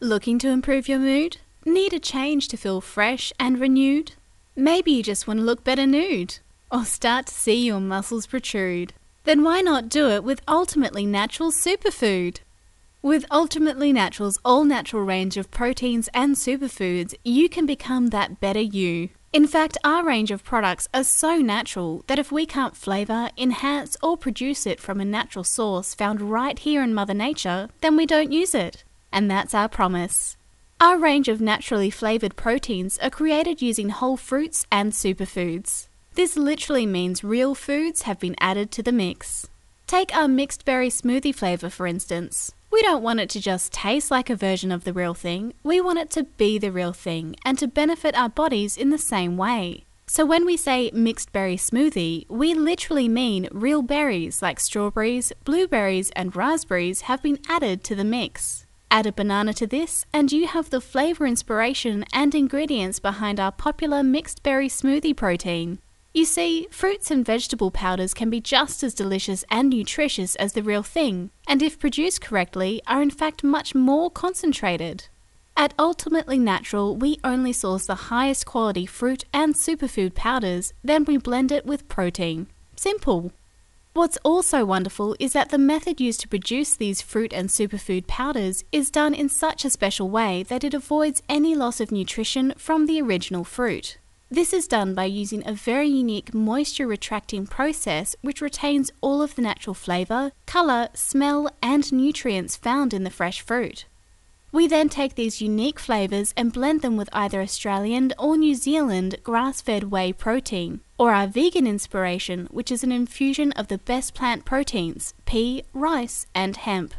Looking to improve your mood? Need a change to feel fresh and renewed? Maybe you just want to look better nude or start to see your muscles protrude. Then why not do it with Ultimately Natural Superfood? With Ultimately Natural's all natural range of proteins and superfoods, you can become that better you. In fact, our range of products are so natural that if we can't flavour, enhance, or produce it from a natural source found right here in Mother Nature, then we don't use it. And that's our promise. Our range of naturally flavoured proteins are created using whole fruits and superfoods. This literally means real foods have been added to the mix. Take our mixed berry smoothie flavour, for instance. We don't want it to just taste like a version of the real thing, we want it to be the real thing and to benefit our bodies in the same way. So when we say mixed berry smoothie, we literally mean real berries like strawberries, blueberries, and raspberries have been added to the mix. Add a banana to this, and you have the flavour inspiration and ingredients behind our popular mixed berry smoothie protein. You see, fruits and vegetable powders can be just as delicious and nutritious as the real thing, and if produced correctly, are in fact much more concentrated. At Ultimately Natural, we only source the highest quality fruit and superfood powders, then we blend it with protein. Simple. What's also wonderful is that the method used to produce these fruit and superfood powders is done in such a special way that it avoids any loss of nutrition from the original fruit. This is done by using a very unique moisture retracting process which retains all of the natural flavour, colour, smell, and nutrients found in the fresh fruit. We then take these unique flavours and blend them with either Australian or New Zealand grass fed whey protein or our vegan inspiration, which is an infusion of the best plant proteins pea, rice, and hemp.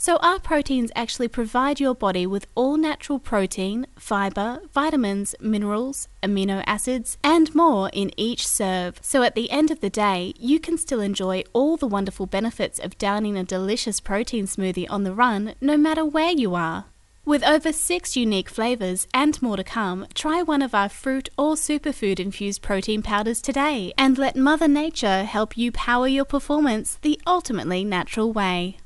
So, our proteins actually provide your body with all natural protein, fiber, vitamins, minerals, amino acids, and more in each serve. So, at the end of the day, you can still enjoy all the wonderful benefits of downing a delicious protein smoothie on the run, no matter where you are. With over six unique flavours and more to come, try one of our fruit or superfood infused protein powders today and let Mother Nature help you power your performance the ultimately natural way.